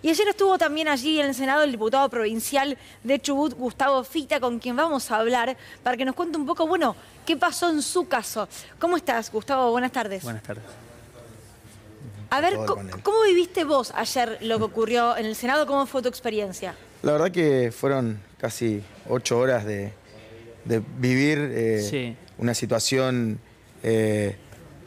Y ayer estuvo también allí en el Senado el diputado provincial de Chubut, Gustavo Fita, con quien vamos a hablar, para que nos cuente un poco, bueno, qué pasó en su caso. ¿Cómo estás, Gustavo? Buenas tardes. Buenas tardes. A ver, ¿cómo viviste vos ayer lo que ocurrió en el Senado? ¿Cómo fue tu experiencia? La verdad que fueron casi ocho horas de, vivir eh, una situación eh,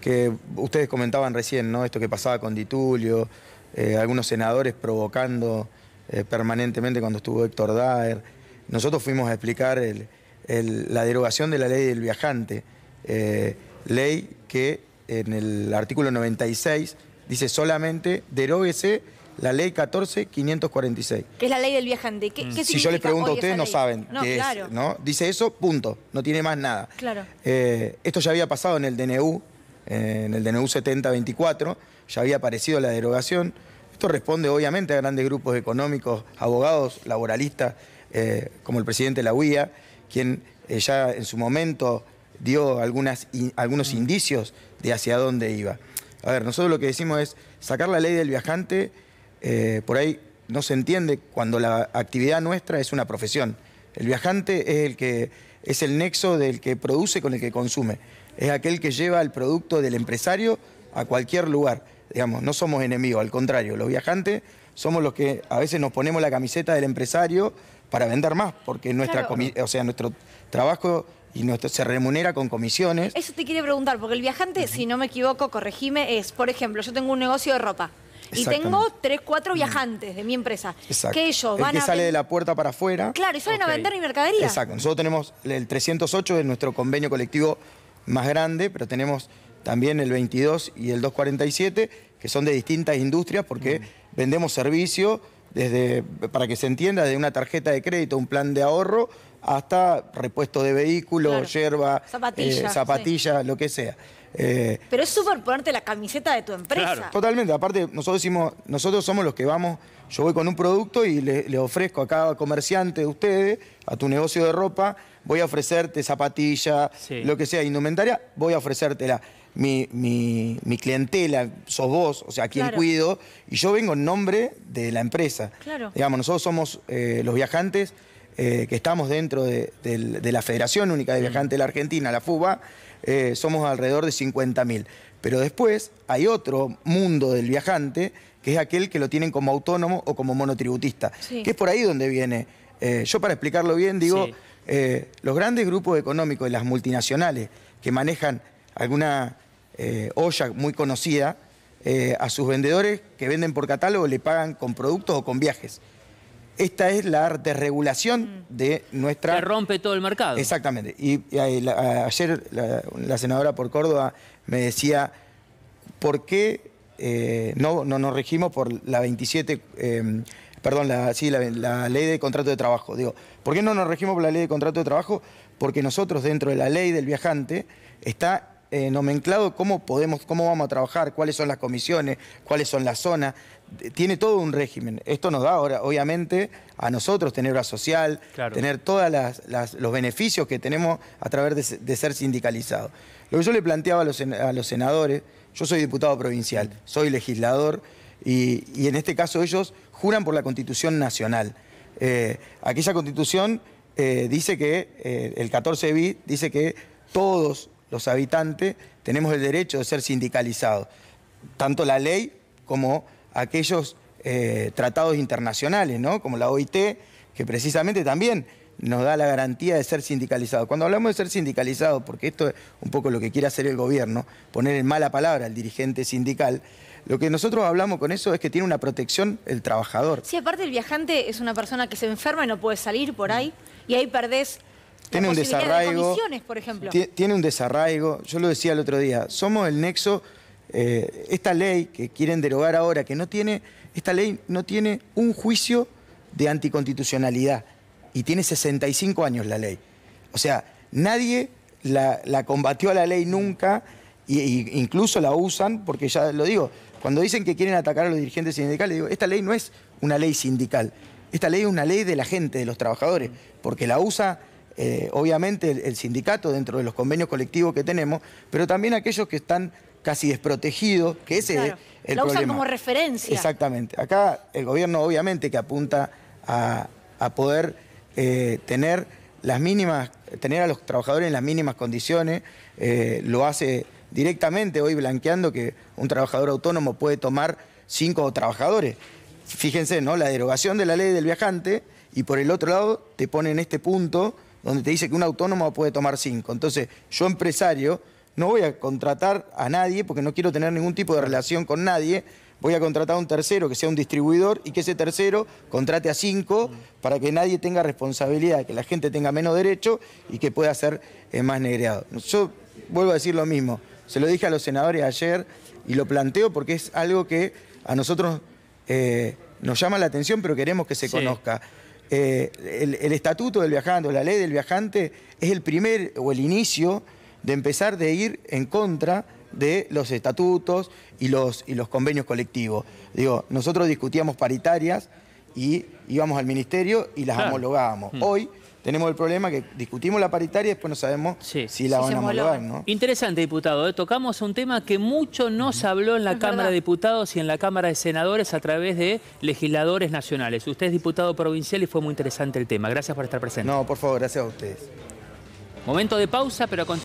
que ustedes comentaban recién, ¿no? Esto que pasaba con Ditulio, eh, algunos senadores provocando eh, permanentemente cuando estuvo Héctor Daer. Nosotros fuimos a explicar la derogación de la ley del viajante, eh, ley que en el artículo 96 dice solamente deróguese la ley 14546. ¿Qué es la ley del viajante. Mm. si yo les pregunto a ustedes, no saben qué es. Dice eso, punto. No tiene más nada. esto ya había pasado en el DNU, en el DNU 7024, ya había aparecido la derogación. Esto responde obviamente a grandes grupos económicos, abogados, laboralistas, eh, como el presidente de la UIA, quien eh, ya en su momento dio algunos mm. indicios de hacia dónde iba. A ver, nosotros lo que decimos es sacar la ley del viajante, eh, por ahí no se entiende cuando la actividad nuestra es una profesión. El viajante es el que es el nexo del que produce con el que consume. Es aquel que lleva el producto del empresario a cualquier lugar. Digamos, no somos enemigos, al contrario, los viajantes somos los que a veces nos ponemos la camiseta del empresario para vender más, porque nuestra o sea, nuestro trabajo y nuestro, se remunera con comisiones. Eso te quiere preguntar, porque el viajante, si no me equivoco, corregime, es, por ejemplo, yo tengo un negocio de ropa. Y tengo tres, cuatro viajantes de mi empresa. Exacto. Que ellos van que sale de la puerta para afuera. Claro, y salen a vender mi mercadería. Exacto. Nosotros tenemos el 308 es nuestro convenio colectivo más grande, pero tenemos también el 22 y el 247, que son de distintas industrias porque mm. vendemos servicio desde, para que se entienda, de una tarjeta de crédito, un plan de ahorro, hasta repuesto de vehículo, hierba yerba, eh, zapatilla, lo que sea. Eh, Pero es súper ponerte la camiseta de tu empresa. Totalmente, aparte nosotros, decimos, nosotros somos los que vamos, yo voy con un producto y le, ofrezco a cada comerciante de ustedes, a tu negocio de ropa, voy a ofrecerte zapatilla, lo que sea, indumentaria, voy a ofrecértela. Mi, mi, clientela, sos vos, o sea, quien cuido, y yo vengo en nombre de la empresa. Claro. Digamos, nosotros somos eh, los viajantes, eh, que estamos dentro de, la Federación Única de Viajantes de la Argentina, la FUBA, eh, somos alrededor de 50.000. Pero después hay otro mundo del viajante, que es aquel que lo tienen como autónomo o como monotributista, que es por ahí donde viene. Eh, yo para explicarlo bien digo, los grandes grupos económicos y las multinacionales que manejan alguna olla muy conocida, a sus vendedores que venden por catálogo le pagan con productos o con viajes. Esta es la desregulación mm. de nuestra... Que rompe todo el mercado. Exactamente. Y, eh, ayer la, senadora por Córdoba me decía, ¿por qué eh, no, no, nos regimos por la 27... Eh, perdón, la, sí, la, ley de contrato de trabajo. Digo, ¿por qué no nos regimos por la ley de contrato de trabajo? Porque nosotros dentro de la ley del viajante está eh, nomenclado cómo podemos, cómo vamos a trabajar, cuáles son las comisiones, cuáles son las zonas. Eh, tiene todo un régimen. Esto nos da ahora, obviamente, a nosotros tener la social, tener todos los beneficios que tenemos a través de, ser sindicalizado. Lo que yo le planteaba a los, senadores, yo soy diputado provincial, soy legislador y, en este caso ellos juran por la Constitución Nacional. Eh, aquella Constitución dice que, el 14 b dice que todos los habitantes, tenemos el derecho de ser sindicalizados, tanto la ley como aquellos eh, tratados internacionales, ¿no? como la OIT, que precisamente también nos da la garantía de ser sindicalizados. Cuando hablamos de ser sindicalizados, porque esto es un poco lo que quiere hacer el gobierno, poner en mala palabra al dirigente sindical, lo que nosotros hablamos con eso es que tiene una protección el trabajador. Sí, aparte el viajante es una persona que se enferma y no puede salir por ahí, y ahí perdés tiene un desarraigo. por ejemplo. Tiene un desarraigo. Yo lo decía el otro día, somos el nexo. Eh, esta ley que quieren derogar ahora, que no tiene, esta ley no tiene un juicio de anticonstitucionalidad y tiene 65 años la ley. O sea, nadie la, la combatió a la ley nunca e incluso la usan, porque ya lo digo, cuando dicen que quieren atacar a los dirigentes sindicales, digo, esta ley no es una ley sindical, esta ley es una ley de la gente, de los trabajadores, porque la usa eh, obviamente el, sindicato dentro de los convenios colectivos que tenemos, pero también aquellos que están casi desprotegidos, que ese es el la usan como referencia. Exactamente. Acá el gobierno obviamente que apunta a, poder eh, tener las mínimas, tener a los trabajadores en las mínimas condiciones, eh, lo hace directamente hoy blanqueando que un trabajador autónomo puede tomar cinco trabajadores. Fíjense, ¿no? La derogación de la ley del viajante y por el otro lado te pone en este punto donde te dice que un autónomo puede tomar cinco. Entonces, yo empresario no voy a contratar a nadie porque no quiero tener ningún tipo de relación con nadie. Voy a contratar a un tercero que sea un distribuidor y que ese tercero contrate a cinco mm. para que nadie tenga responsabilidad, que la gente tenga menos derecho y que pueda ser eh, más negreado. Yo vuelvo a decir lo mismo, se lo dije a los senadores ayer y lo planteo porque es algo que a nosotros eh, nos llama la atención pero queremos que se conozca. Eh, el, estatuto del viajante, la ley del viajante, es el primer o el inicio de empezar de ir en contra de los estatutos y los, y los convenios colectivos. Digo, nosotros discutíamos paritarias y íbamos al ministerio y las homologábamos. Mm. Hoy tenemos el problema que discutimos la paritaria y después no sabemos si la van a homologar. Interesante, diputado. ¿eh? Tocamos un tema que mucho no se habló en la Cámara de Diputados y en la Cámara de Senadores a través de legisladores nacionales. Usted es diputado provincial y fue muy interesante el tema. Gracias por estar presente. No, por favor, gracias a ustedes. Momento de pausa, pero